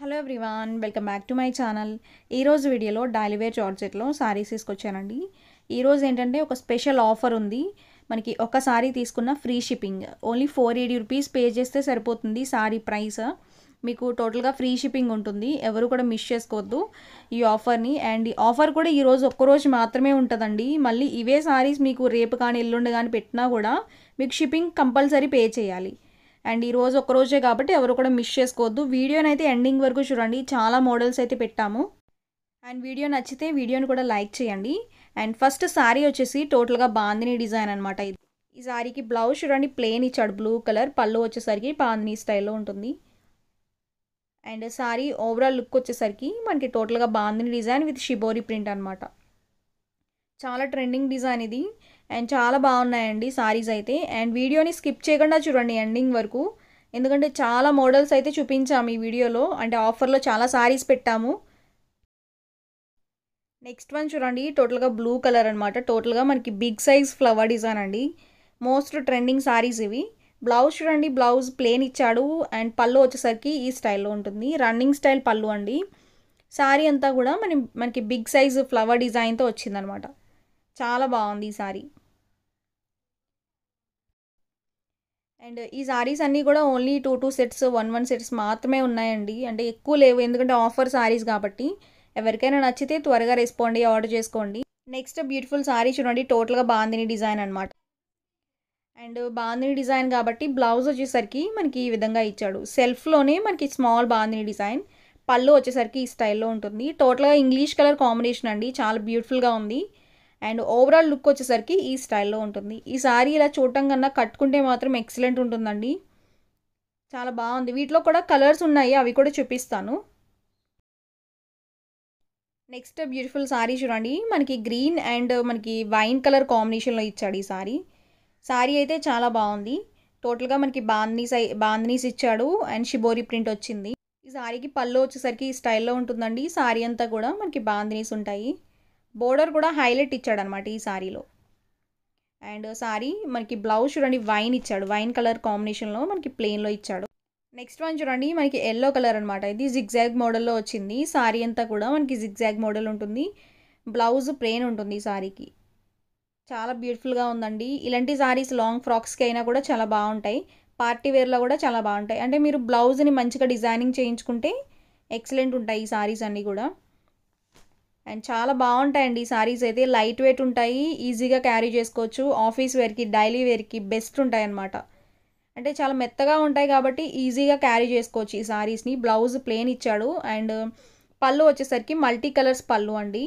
hello everyone welcome back to my channel ఈరోజు వీడియోలో డాలివేర్ జార్జెట్లో శారీస్ తీసుకొచ్చానండి ఈరోజు ఏంటంటే ఒక స్పెషల్ ఆఫర్ ఉంది మనకి ఒక సారీ తీసుకున్న free shipping only four eighty rupees pay చేస్తే సరిపోతుంది సారీ ప్రైస్ మీకు టోటల్గా ఫ్రీ షిప్పింగ్ ఉంటుంది ఎవరు కూడా మిస్ చేసుకోవద్దు ఈ ఆఫర్ని అండ్ ఈ ఆఫర్ కూడా ఈరోజు ఒక్కరోజు మాత్రమే ఉంటుందండి మళ్ళీ ఇవే సారీస్ మీకు రేపు కానీ ఎల్లుండి కానీ పెట్టినా కూడా మీకు షిప్పింగ్ కంపల్సరీ పే చేయాలి అండ్ ఈరోజు రోజే కాబట్టి ఎవరు కూడా మిస్ చేసుకోవద్దు వీడియోని అయితే ఎండింగ్ వరకు చూడండి చాలా మోడల్స్ అయితే పెట్టాము అండ్ వీడియో నచ్చితే వీడియోని కూడా లైక్ చేయండి అండ్ ఫస్ట్ శారీ వచ్చేసి టోటల్గా బాందిని డిజైన్ అనమాట ఇది ఈ శారీకి బ్లౌజ్ చూడండి ప్లెయిన్ ఇచ్చాడు బ్లూ కలర్ పళ్ళు వచ్చేసరికి బాందిని స్టైల్లో ఉంటుంది అండ్ శారీ ఓవరాల్ లుక్ వచ్చేసరికి మనకి టోటల్గా bandhani design with shibori print అనమాట చాలా ట్రెండింగ్ డిజైన్ ఇది అండ్ చాలా బాగున్నాయండి సారీస్ అయితే అండ్ వీడియోని స్కిప్ చేయకుండా చూడండి ఎండింగ్ వరకు ఎందుకంటే చాలా మోడల్స్ అయితే చూపించాము ఈ వీడియోలో అంటే ఆఫర్లో చాలా సారీస్ పెట్టాము నెక్స్ట్ వన్ చూడండి టోటల్గా బ్లూ కలర్ అనమాట టోటల్గా మనకి బిగ్ సైజ్ ఫ్లవర్ డిజైన్ అండి మోస్ట్ ట్రెండింగ్ సారీస్ ఇవి బ్లౌజ్ చూడండి బ్లౌజ్ ప్లేన్ ఇచ్చాడు అండ్ పళ్ళు వచ్చేసరికి ఈ స్టైల్లో ఉంటుంది రన్నింగ్ స్టైల్ పళ్ళు అండి సారీ అంతా కూడా మనం మనకి బిగ్ సైజ్ ఫ్లవర్ డిజైన్తో వచ్చిందనమాట చాలా బాగుంది ఈ సారీ అండ్ ఈ సారీస్ అన్నీ కూడా only two two sets one one sets మాత్రమే ఉన్నాయండి అంటే ఎక్కువ లేవు ఎందుకంటే ఆఫర్ సారీస్ కాబట్టి ఎవరికైనా నచ్చితే త్వరగా రెస్పాండ్ అయ్యి ఆర్డర్ చేసుకోండి నెక్స్ట్ బ్యూటిఫుల్ సారీ చూడండి టోటల్గా బాగుంది డిజైన్ అనమాట అండ్ బాందిని డిజైన్ కాబట్టి బ్లౌజ్ వచ్చేసరికి మనకి ఈ విధంగా ఇచ్చాడు సెల్ఫ్లోనే మనకి స్మాల్ బాగుంది డిజైన్ పళ్ళు వచ్చేసరికి ఈ స్టైల్లో ఉంటుంది టోటల్గా ఇంగ్లీష్ కలర్ కాంబినేషన్ అండి చాలా బ్యూటిఫుల్గా ఉంది అండ్ ఓవరాల్ లుక్ వచ్చేసరికి ఈ స్టైల్లో ఉంటుంది ఈ సారీ ఇలా చూడటం కన్నా కట్టుకుంటే మాత్రం ఎక్సలెంట్ ఉంటుందండి చాలా బాగుంది వీటిలో కూడా కలర్స్ ఉన్నాయి అవి కూడా చూపిస్తాను నెక్స్ట్ బ్యూటిఫుల్ సారీ చూడండి మనకి గ్రీన్ అండ్ మనకి వైన్ కలర్ కాంబినేషన్లో ఇచ్చాడు ఈ సారీ సారీ అయితే చాలా బాగుంది టోటల్గా మనకి బాందినీ సై ఇచ్చాడు అండ్ షిబోరి ప్రింట్ వచ్చింది ఈ శారీకి పళ్ళు వచ్చేసరికి ఈ స్టైల్లో ఉంటుందండి సారీ అంతా కూడా మనకి బాందినీస్ ఉంటాయి బోర్డర్ కూడా హైలైట్ ఇచ్చాడు అనమాట ఈ సారీలో అండ్ సారీ మనకి బ్లౌజ్ చూడండి వైన్ ఇచ్చాడు వైన్ కలర్ కాంబినేషన్లో మనకి ప్లెయిన్లో ఇచ్చాడు నెక్స్ట్ వన్ చూడండి మనకి ఎల్లో కలర్ అనమాట ఇది జిగ్జాగ్ మోడల్లో వచ్చింది సారీ అంతా కూడా మనకి జిగ్జాగ్ మోడల్ ఉంటుంది బ్లౌజ్ ప్లెయిన్ ఉంటుంది సారీకి చాలా బ్యూటిఫుల్గా ఉందండి ఇలాంటి శారీస్ లాంగ్ ఫ్రాక్స్కి అయినా కూడా చాలా బాగుంటాయి పార్టీ వేర్లో కూడా చాలా బాగుంటాయి అంటే మీరు బ్లౌజ్ని మంచిగా డిజైనింగ్ చేయించుకుంటే ఎక్సలెంట్ ఉంటాయి ఈ సారీస్ అన్నీ కూడా అండ్ చాలా బాగుంటాయండి ఈ సారీస్ అయితే లైట్ వెయిట్ ఉంటాయి ఈజీగా క్యారీ చేసుకోవచ్చు ఆఫీస్ వేర్కి డైలీ వేర్కి బెస్ట్ ఉంటాయి అనమాట అంటే చాలా మెత్తగా ఉంటాయి కాబట్టి ఈజీగా క్యారీ చేసుకోవచ్చు ఈ సారీస్ని బ్లౌజ్ ప్లేన్ ఇచ్చాడు అండ్ పళ్ళు వచ్చేసరికి మల్టీ కలర్స్ పళ్ళు అండి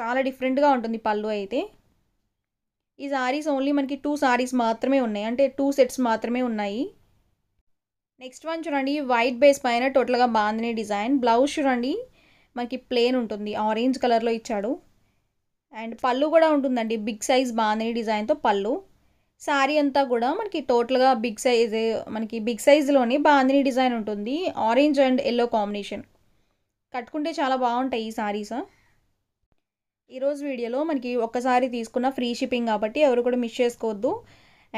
చాలా డిఫరెంట్గా ఉంటుంది పళ్ళు అయితే ఈ సారీస్ ఓన్లీ మనకి టూ సారీస్ మాత్రమే ఉన్నాయి అంటే టూ సెట్స్ మాత్రమే ఉన్నాయి నెక్స్ట్ వన్ చూడండి వైట్ బేస్ పైన టోటల్గా బాగుంది డిజైన్ బ్లౌజ్ చూడండి మనకి ప్లేన్ ఉంటుంది ఆరెంజ్ కలర్లో ఇచ్చాడు అండ్ పళ్ళు కూడా ఉంటుందండి బిగ్ సైజ్ బాగానే డిజైన్తో పళ్ళు శారీ అంతా కూడా మనకి టోటల్గా బిగ్ సైజ్ మనకి బిగ్ సైజులోనే బాగానే డిజైన్ ఉంటుంది ఆరెంజ్ అండ్ ఎల్లో కాంబినేషన్ కట్టుకుంటే చాలా బాగుంటాయి ఈ శారీస్ ఈరోజు వీడియోలో మనకి ఒక్కసారి తీసుకున్న ఫ్రీ షిప్పింగ్ కాబట్టి ఎవరు కూడా మిస్ చేసుకోవద్దు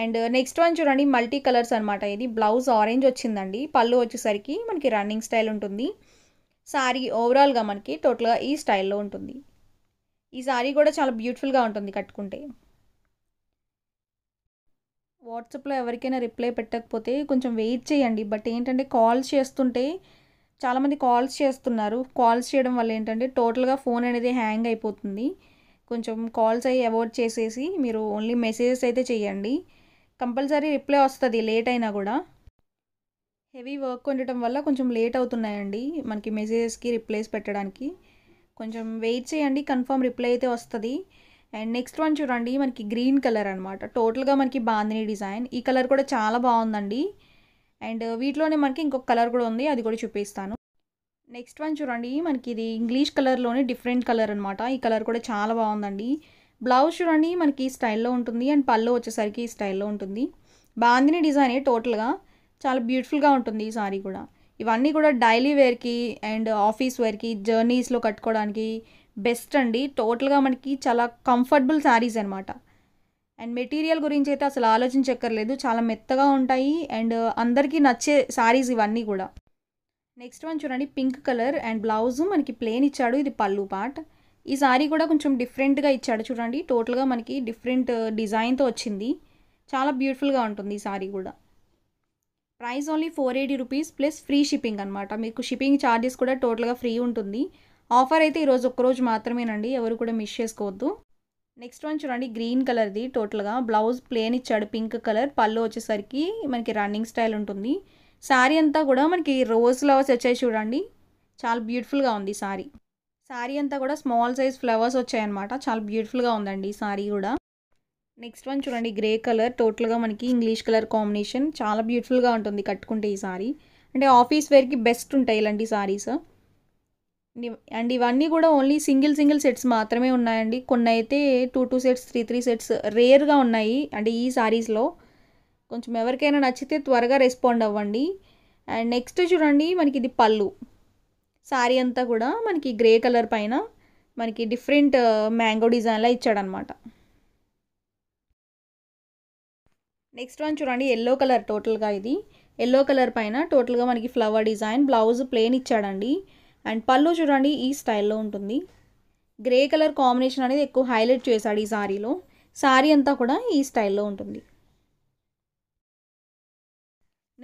అండ్ నెక్స్ట్ వన్ చూడండి మల్టీ కలర్స్ అనమాట ఇది బ్లౌజ్ ఆరెంజ్ వచ్చిందండి పళ్ళు వచ్చేసరికి మనకి రన్నింగ్ స్టైల్ ఉంటుంది శారీ ఓవరాల్గా మనకి టోటల్గా ఈ స్టైల్లో ఉంటుంది ఈ శారీ కూడా చాలా బ్యూటిఫుల్గా ఉంటుంది కట్టుకుంటే వాట్సాప్లో ఎవరికైనా రిప్లై పెట్టకపోతే కొంచెం వెయిట్ చేయండి బట్ ఏంటంటే కాల్స్ చేస్తుంటే చాలామంది కాల్స్ చేస్తున్నారు కాల్స్ చేయడం వల్ల ఏంటంటే టోటల్గా ఫోన్ అనేది హ్యాంగ్ అయిపోతుంది కొంచెం కాల్స్ అయ్యి అవాయిడ్ చేసేసి మీరు ఓన్లీ మెసేజెస్ అయితే చేయండి కంపల్సరీ రిప్లై వస్తుంది లేట్ అయినా కూడా హెవీ వర్క్ ఉండటం వల్ల కొంచెం లేట్ అవుతున్నాయండి మనకి మెసేజెస్కి రిప్లైస్ పెట్టడానికి కొంచెం వెయిట్ చేయండి కన్ఫర్మ్ రిప్లై అయితే వస్తుంది అండ్ నెక్స్ట్ వన్ చూడండి మనకి గ్రీన్ కలర్ అనమాట టోటల్గా మనకి బాందిని డిజైన్ ఈ కలర్ కూడా చాలా బాగుందండి అండ్ వీటిలోనే మనకి ఇంకొక కలర్ కూడా ఉంది అది కూడా చూపిస్తాను నెక్స్ట్ వన్ చూడండి మనకి ఇది ఇంగ్లీష్ కలర్లోనే డిఫరెంట్ కలర్ అనమాట ఈ కలర్ కూడా చాలా బాగుందండి బ్లౌజ్ చూడండి మనకి ఈ స్టైల్లో ఉంటుంది అండ్ పళ్ళు వచ్చేసరికి ఈ స్టైల్లో ఉంటుంది బాందిని డిజైనే టోటల్గా చాలా బ్యూటిఫుల్గా ఉంటుంది ఈ సారీ కూడా ఇవన్నీ కూడా డైలీ వేర్కి అండ్ ఆఫీస్ వేర్కి జర్నీస్లో కట్టుకోవడానికి బెస్ట్ అండి టోటల్గా మనకి చాలా కంఫర్టబుల్ శారీస్ అనమాట అండ్ మెటీరియల్ గురించి అయితే అసలు ఆలోచించక్కర్లేదు చాలా మెత్తగా ఉంటాయి అండ్ అందరికీ నచ్చే శారీస్ ఇవన్నీ కూడా నెక్స్ట్ వన్ చూడండి పింక్ కలర్ అండ్ బ్లౌజ్ మనకి ప్లేన్ ఇచ్చాడు ఇది పళ్ళు పార్ట్ ఈ శారీ కూడా కొంచెం డిఫరెంట్గా ఇచ్చాడు చూడండి టోటల్గా మనకి డిఫరెంట్ డిజైన్తో uh, వచ్చింది చాలా బ్యూటిఫుల్గా ఉంటుంది ఈ శారీ కూడా price only four eighty rupees plus free shipping అనమాట మీకు షిప్పింగ్ ఛార్జెస్ కూడా టోటల్గా ఫ్రీ ఉంటుంది ఆఫర్ అయితే ఈరోజు ఒక్కరోజు మాత్రమేనండి ఎవరు కూడా మిస్ చేసుకోవద్దు నెక్స్ట్ వన్ చూడండి గ్రీన్ కలర్ది టోటల్గా బ్లౌజ్ ప్లేన్ ఇచ్చాడు పింక్ కలర్ పళ్ళు వచ్చేసరికి మనకి రన్నింగ్ స్టైల్ ఉంటుంది శారీ అంతా కూడా మనకి రోజ్ ఫ్లవర్స్ వచ్చాయి చూడండి చాలా బ్యూటిఫుల్గా ఉంది శారీ శారీ అంతా కూడా స్మాల్ సైజ్ ఫ్లవర్స్ వచ్చాయన్నమాట చాలా బ్యూటిఫుల్గా ఉందండి ఈ శారీ కూడా నెక్స్ట్ వన్ చూడండి గ్రే కలర్ టోటల్గా మనకి ఇంగ్లీష్ కలర్ కాంబినేషన్ చాలా బ్యూటిఫుల్గా ఉంటుంది కట్టుకుంటే ఈ సారీ అంటే ఆఫీస్ వేర్కి బెస్ట్ ఉంటాయి ఇలాంటి సారీస్ అండ్ ఇవన్నీ కూడా ఓన్లీ సింగిల్ సింగిల్ సెట్స్ మాత్రమే ఉన్నాయండి కొన్ని అయితే two two sets three three sets రేర్గా ఉన్నాయి అంటే ఈ సారీస్లో కొంచెం ఎవరికైనా నచ్చితే త్వరగా రెస్పాండ్ అవ్వండి అండ్ నెక్స్ట్ చూడండి మనకి ఇది పళ్ళు సారీ అంతా కూడా మనకి గ్రే కలర్ పైన మనకి డిఫరెంట్ మ్యాంగో డిజైన్లా ఇచ్చాడనమాట నెక్స్ట్ వన్ చూడండి ఎల్లో కలర్ టోటల్గా ఇది ఎల్లో కలర్ పైన టోటల్గా మనకి ఫ్లవర్ డిజైన్ బ్లౌజ్ ప్లేన్ ఇచ్చాడండి అండ్ పళ్ళు చూడండి ఈ స్టైల్లో ఉంటుంది గ్రే కలర్ కాంబినేషన్ అనేది ఎక్కువ హైలైట్ చేశాడు ఈ సారీలో సారీ అంతా కూడా ఈ స్టైల్లో ఉంటుంది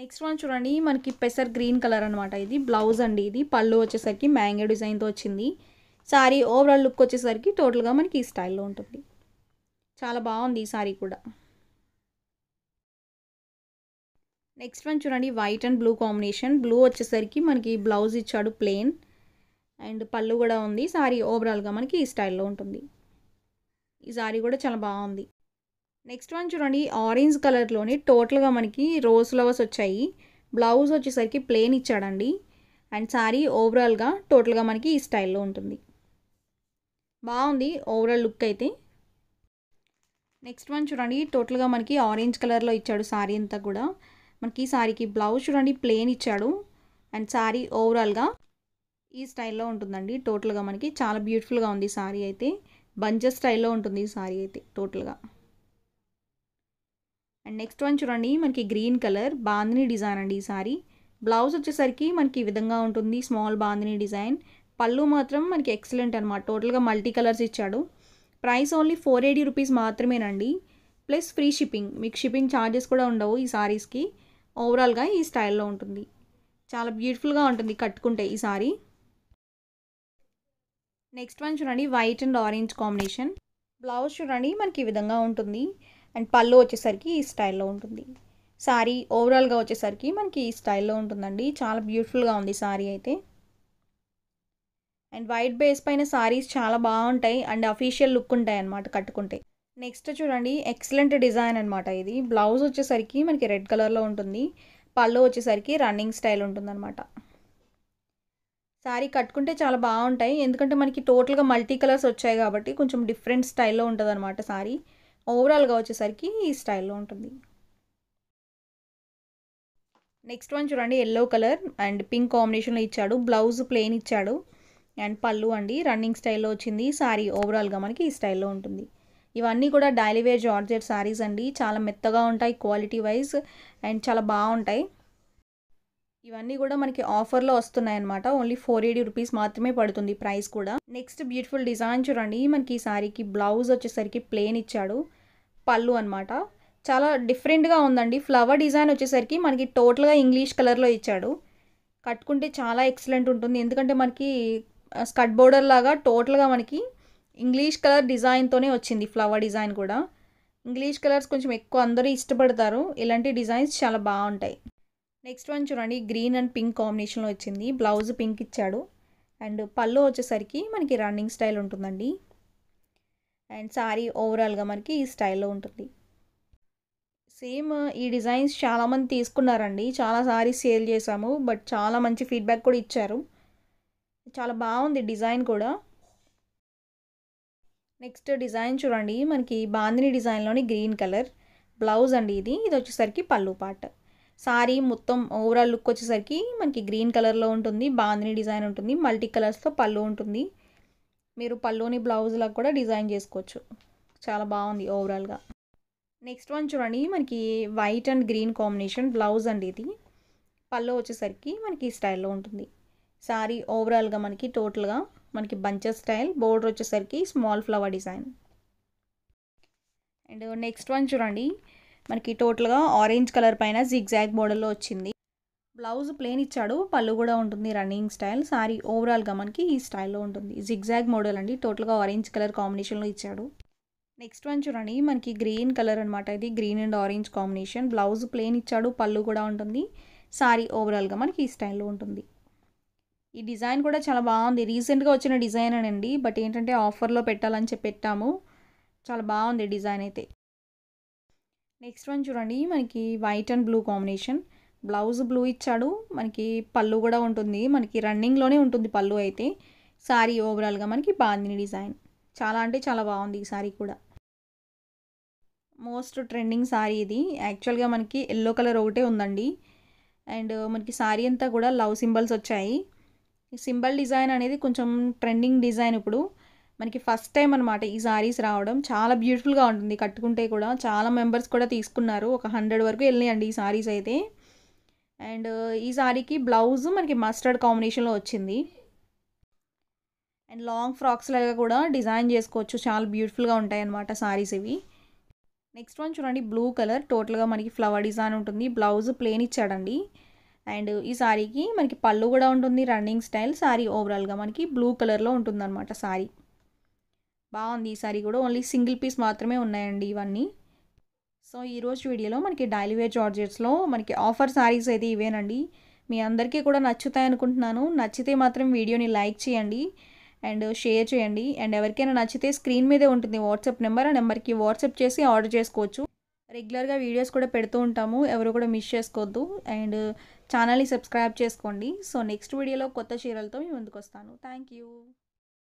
నెక్స్ట్ వన్ చూడండి మనకి పెసర్ గ్రీన్ కలర్ అనమాట ఇది బ్లౌజ్ అండి ఇది పళ్ళు వచ్చేసరికి మ్యాంగో డిజైన్తో వచ్చింది సారీ ఓవరాల్ లుక్ వచ్చేసరికి టోటల్గా మనకి ఈ స్టైల్లో ఉంటుంది చాలా బాగుంది ఈ సారీ కూడా నెక్స్ట్ వన్ చూడండి white and blue combination blue వచ్చేసరికి మనకి బ్లౌజ్ ఇచ్చాడు ప్లెయిన్ అండ్ పళ్ళు కూడా ఉంది సారీ ఓవరాల్గా మనకి ఈ స్టైల్లో ఉంటుంది ఈ సారీ కూడా చాలా బాగుంది నెక్స్ట్ వన్ చూడండి ఆరెంజ్ కలర్లోని టోటల్గా మనకి రోజ్ ఫ్లవర్స్ వచ్చాయి బ్లౌజ్ వచ్చేసరికి ప్లెయిన్ ఇచ్చాడండి అండ్ సారీ ఓవరాల్గా టోటల్గా మనకి ఈ స్టైల్లో ఉంటుంది బాగుంది ఓవరాల్ లుక్ అయితే నెక్స్ట్ వన్ చూడండి టోటల్గా మనకి ఆరెంజ్ కలర్లో ఇచ్చాడు సారీ అంతా కూడా మనకి ఈ సారీకి బ్లౌజ్ చూడండి ప్లేన్ ఇచ్చాడు అండ్ సారీ ఓవరాల్గా ఈ స్టైల్లో ఉంటుందండి టోటల్గా మనకి చాలా బ్యూటిఫుల్గా ఉంది సారీ అయితే బంజెస్ స్టైల్లో ఉంటుంది ఈ సారీ అయితే టోటల్గా అండ్ నెక్స్ట్ వన్ చూడండి మనకి గ్రీన్ కలర్ బాందిని డిజైన్ అండి ఈ సారీ బ్లౌజ్ వచ్చేసరికి మనకి ఈ విధంగా ఉంటుంది స్మాల్ బాందిని డిజైన్ పళ్ళు మాత్రం మనకి ఎక్సలెంట్ అనమాట టోటల్గా మల్టీ కలర్స్ ఇచ్చాడు price only four eighty rupees మాత్రమేనండి ప్లస్ ఫ్రీ షిప్పింగ్ మీకు షిప్పింగ్ ఛార్జెస్ కూడా ఉండవు ఈ సారీస్కి ఓవరాల్గా ఈ స్టైల్లో ఉంటుంది చాలా బ్యూటిఫుల్గా ఉంటుంది కట్టుకుంటే ఈ సారీ నెక్స్ట్ వన్ చూడండి white and orange combination blouse చూడండి మనకి ఈ విధంగా ఉంటుంది అండ్ పళ్ళు వచ్చేసరికి ఈ స్టైల్లో ఉంటుంది సారీ ఓవరాల్గా వచ్చేసరికి మనకి ఈ స్టైల్లో ఉంటుందండి చాలా బ్యూటిఫుల్గా ఉంది సారీ అయితే అండ్ వైట్ బేస్ పైన సారీస్ చాలా బాగుంటాయి అండ్ అఫీషియల్ లుక్ ఉంటాయి అన్నమాట కట్టుకుంటే నెక్స్ట్ చూడండి ఎక్సలెంట్ డిజైన్ అనమాట ఇది బ్లౌజ్ వచ్చేసరికి మనకి రెడ్ కలర్లో ఉంటుంది పళ్ళు వచ్చేసరికి రన్నింగ్ స్టైల్ ఉంటుందన్నమాట శారీ కట్టుకుంటే చాలా బాగుంటాయి ఎందుకంటే మనకి టోటల్గా మల్టీ కలర్స్ వచ్చాయి కాబట్టి కొంచెం డిఫరెంట్ స్టైల్లో ఉంటుంది అనమాట శారీ ఓవరాల్గా వచ్చేసరికి ఈ స్టైల్లో ఉంటుంది నెక్స్ట్ వన్ చూడండి ఎల్లో కలర్ అండ్ పింక్ కాంబినేషన్లో ఇచ్చాడు బ్లౌజ్ ప్లెయిన్ ఇచ్చాడు అండ్ పళ్ళు అండి రన్నింగ్ స్టైల్లో వచ్చింది శారీ ఓవరాల్గా మనకి ఈ స్టైల్లో ఉంటుంది ఇవన్నీ కూడా డైలీ వేర్ జార్జెట్ శారీస్ అండి చాలా మెత్తగా ఉంటాయి క్వాలిటీ వైజ్ అండ్ చాలా బాగుంటాయి ఇవన్నీ కూడా మనకి ఆఫర్లో వస్తున్నాయి అనమాట ఓన్లీ ఫోర్ ఎయిటీ రూపీస్ మాత్రమే పడుతుంది ప్రైస్ కూడా నెక్స్ట్ బ్యూటిఫుల్ డిజైన్ చూడండి మనకి ఈ శారీకి బ్లౌజ్ వచ్చేసరికి ప్లేన్ ఇచ్చాడు పళ్ళు అనమాట చాలా డిఫరెంట్గా ఉందండి ఫ్లవర్ డిజైన్ వచ్చేసరికి మనకి టోటల్గా ఇంగ్లీష్ కలర్లో ఇచ్చాడు కట్టుకుంటే చాలా ఎక్సలెంట్ ఉంటుంది ఎందుకంటే మనకి స్కట్ బోర్డర్ లాగా టోటల్గా మనకి ఇంగ్లీష్ కలర్ డిజైన్తోనే వచ్చింది ఫ్లవర్ డిజైన్ కూడా ఇంగ్లీష్ కలర్స్ కొంచెం ఎక్కువ అందరూ ఇష్టపడతారు ఇలాంటి డిజైన్స్ చాలా బాగుంటాయి నెక్స్ట్ వన్ చూడండి గ్రీన్ అండ్ పింక్ కాంబినేషన్లో వచ్చింది బ్లౌజ్ పింక్ ఇచ్చాడు అండ్ పళ్ళు వచ్చేసరికి మనకి రన్నింగ్ స్టైల్ ఉంటుందండి అండ్ సారీ ఓవరాల్గా మనకి ఈ స్టైల్లో ఉంటుంది సేమ్ ఈ డిజైన్స్ చాలామంది తీసుకున్నారండి చాలా సారీస్ సేల్ చేశాము బట్ చాలా మంచి ఫీడ్బ్యాక్ కూడా ఇచ్చారు చాలా బాగుంది డిజైన్ కూడా నెక్స్ట్ డిజైన్ చూడండి మనకి బాందిని డిజైన్లోని గ్రీన్ కలర్ బ్లౌజ్ అండి ఇది ఇది వచ్చేసరికి పళ్ళు పాట సారీ మొత్తం ఓవరాల్ లుక్ వచ్చేసరికి మనకి గ్రీన్ కలర్లో ఉంటుంది బాందిని డిజైన్ ఉంటుంది మల్టీ కలర్స్తో పళ్ళు ఉంటుంది మీరు పళ్ళుని బ్లౌజ్లా కూడా డిజైన్ చేసుకోవచ్చు చాలా బాగుంది ఓవరాల్గా నెక్స్ట్ వన్ చూడండి మనకి white and green combination blouse అండి ఇది పళ్ళు వచ్చేసరికి మనకి ఈ స్టైల్లో ఉంటుంది సారీ ఓవరాల్గా మనకి టోటల్గా మనకి బంచెస్ స్టైల్ బోర్డర్ వచ్చేసరికి small flower design and next one చూడండి మనకి టోటల్గా ఆరెంజ్ కలర్ పైన జిగ్జాగ్ బోర్డర్లో వచ్చింది బ్లౌజ్ ప్లేన్ ఇచ్చాడు పళ్ళు కూడా ఉంటుంది రన్నింగ్ స్టైల్ సారీ ఓవరాల్గా మనకి ఈ స్టైల్లో ఉంటుంది జిగ్జాగ్ మోడల్ అండి టోటల్గా ఆరెంజ్ కలర్ కాంబినేషన్లో ఇచ్చాడు నెక్స్ట్ వన్ చూడండి మనకి గ్రీన్ కలర్ అనమాట ఇది green and orange combination blouse plain ఇచ్చాడు పళ్ళు కూడా ఉంటుంది సారీ ఓవరాల్గా మనకి ఈ స్టైల్లో ఉంటుంది ఈ డిజైన్ కూడా చాలా బాగుంది రీసెంట్గా వచ్చిన డిజైన్ అండి బట్ ఏంటంటే ఆఫర్లో పెట్టాలని చెప్పి పెట్టాము చాలా బాగుంది డిజైన్ అయితే నెక్స్ట్ వన్ చూడండి మనకి white and blue combination blouse blue ఇచ్చాడు మనకి పళ్ళు కూడా ఉంటుంది మనకి రన్నింగ్లోనే ఉంటుంది పళ్ళు అయితే శారీ ఓవరాల్గా మనకి బాగుంది డిజైన్ చాలా అంటే చాలా బాగుంది ఈ శారీ కూడా మోస్ట్ ట్రెండింగ్ శారీ ఇది యాక్చువల్గా మనకి ఎల్లో కలర్ ఒకటే ఉందండి అండ్ మనకి శారీ అంతా కూడా లవ్ సింబల్స్ వచ్చాయి ఈ సింబల్ డిజైన్ అనేది కొంచెం ట్రెండింగ్ డిజైన్ ఇప్పుడు మనకి ఫస్ట్ టైం అనమాట ఈ శారీస్ రావడం చాలా బ్యూటిఫుల్గా ఉంటుంది కట్టుకుంటే కూడా చాలా మెంబర్స్ కూడా తీసుకున్నారు ఒక హండ్రెడ్ వరకు వెళ్ళినాయండి ఈ శారీస్ అయితే అండ్ ఈ సారీకి బ్లౌజ్ మనకి మస్టర్డ్ కాంబినేషన్లో వచ్చింది అండ్ లాంగ్ ఫ్రాక్స్ లాగా కూడా డిజైన్ చేసుకోవచ్చు చాలా బ్యూటిఫుల్గా ఉంటాయి అన్నమాట శారీస్ ఇవి నెక్స్ట్ వన్ చూడండి బ్లూ కలర్ టోటల్గా మనకి ఫ్లవర్ డిజైన్ ఉంటుంది బ్లౌజ్ ప్లేన్ ఇచ్చాడండి అండ్ ఈ సారీకి మనకి పళ్ళు కూడా ఉంటుంది రన్నింగ్ స్టైల్ సారీ ఓవరాల్గా మనకి బ్లూ కలర్లో ఉంటుంది అనమాట శారీ బాగుంది ఈ సారీ కూడా ఓన్లీ సింగిల్ పీస్ మాత్రమే ఉన్నాయండి ఇవన్నీ సో ఈరోజు వీడియోలో మనకి డైలీ వేర్ జార్జెట్స్లో మనకి ఆఫర్ సారీస్ అయితే ఇవేనండి మీ అందరికీ కూడా నచ్చుతాయి అనుకుంటున్నాను నచ్చితే మాత్రం వీడియోని లైక్ చేయండి అండ్ షేర్ చేయండి అండ్ ఎవరికైనా నచ్చితే స్క్రీన్ మీదే ఉంటుంది వాట్సాప్ నెంబర్ ఆ నెంబర్కి వాట్సాప్ చేసి ఆర్డర్ చేసుకోవచ్చు రెగ్యులర్గా వీడియోస్ కూడా పెడుతూ ఉంటాము ఎవరు కూడా మిస్ చేసుకోవద్దు అండ్ ఛానల్ని సబ్స్క్రైబ్ చేసుకోండి సో నెక్స్ట్ వీడియోలో కొత్త చీరలతో మీ ముందుకు వస్తాను థ్యాంక్ యూ